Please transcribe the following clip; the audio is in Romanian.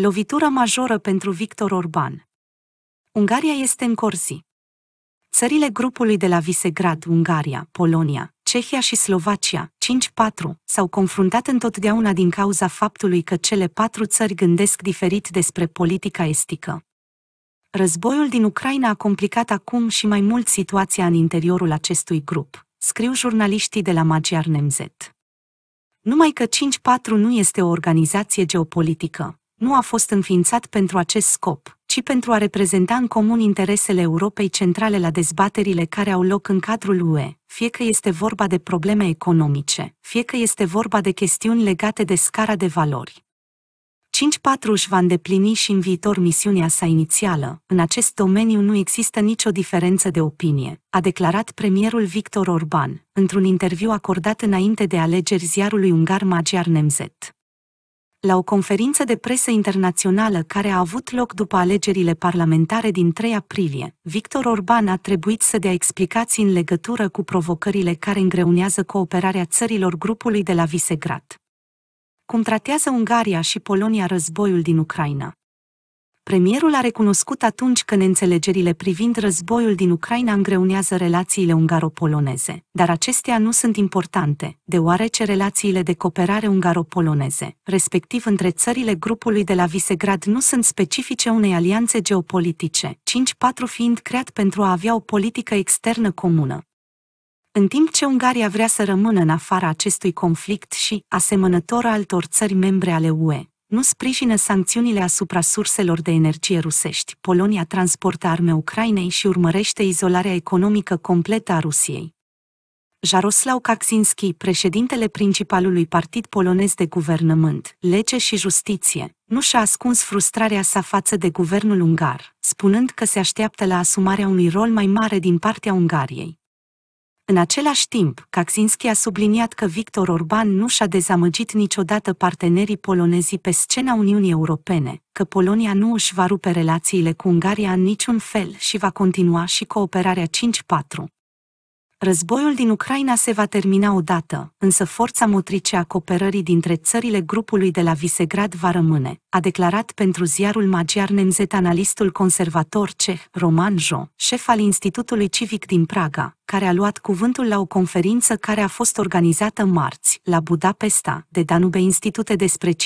Lovitura majoră pentru Victor Orban. Ungaria este în corzi. Țările grupului de la Visegrad, Ungaria, Polonia, Cehia și Slovacia, 5-4, s-au confruntat întotdeauna din cauza faptului că cele patru țări gândesc diferit despre politica estică. Războiul din Ucraina a complicat acum și mai mult situația în interiorul acestui grup, scriu jurnaliștii de la Magiar Nemzet. Numai că 5-4 nu este o organizație geopolitică, nu a fost înființat pentru acest scop, ci pentru a reprezenta în comun interesele Europei centrale la dezbaterile care au loc în cadrul UE, fie că este vorba de probleme economice, fie că este vorba de chestiuni legate de scara de valori. 5.4 își va îndeplini și în viitor misiunea sa inițială. În acest domeniu nu există nicio diferență de opinie, a declarat premierul Victor Orban, într-un interviu acordat înainte de alegeri ziarului ungar Magyar Nemzet la o conferință de presă internațională care a avut loc după alegerile parlamentare din 3 aprilie, Victor Orban a trebuit să dea explicații în legătură cu provocările care îngreunează cooperarea țărilor grupului de la Visegrad. Cum tratează Ungaria și Polonia războiul din Ucraina? Premierul a recunoscut atunci că neînțelegerile privind războiul din Ucraina îngreunează relațiile ungaro-poloneze, dar acestea nu sunt importante, deoarece relațiile de cooperare ungaro-poloneze, respectiv între țările grupului de la Visegrad, nu sunt specifice unei alianțe geopolitice, 5-4 fiind creat pentru a avea o politică externă comună. În timp ce Ungaria vrea să rămână în afara acestui conflict și, asemănător altor țări membre ale UE, nu sprijină sancțiunile asupra surselor de energie rusești. Polonia transportă arme Ucrainei și urmărește izolarea economică completă a Rusiei. Jarosław Kaczynski, președintele principalului partid polonez de guvernământ, lege și justiție, nu și-a ascuns frustrarea sa față de guvernul ungar, spunând că se așteaptă la asumarea unui rol mai mare din partea Ungariei. În același timp, Kaczynski a subliniat că Victor Orban nu și-a dezamăgit niciodată partenerii polonezi pe scena Uniunii Europene, că Polonia nu își va rupe relațiile cu Ungaria în niciun fel și va continua și cooperarea 5-4, Războiul din Ucraina se va termina odată, însă forța motrice a cooperării dintre țările grupului de la Visegrad va rămâne, a declarat pentru ziarul magiar Nemzet analistul conservator ceh Roman Jo, șef al Institutului Civic din Praga, care a luat cuvântul la o conferință care a fost organizată marți, la Budapesta, de Danube Institute despre 5-4.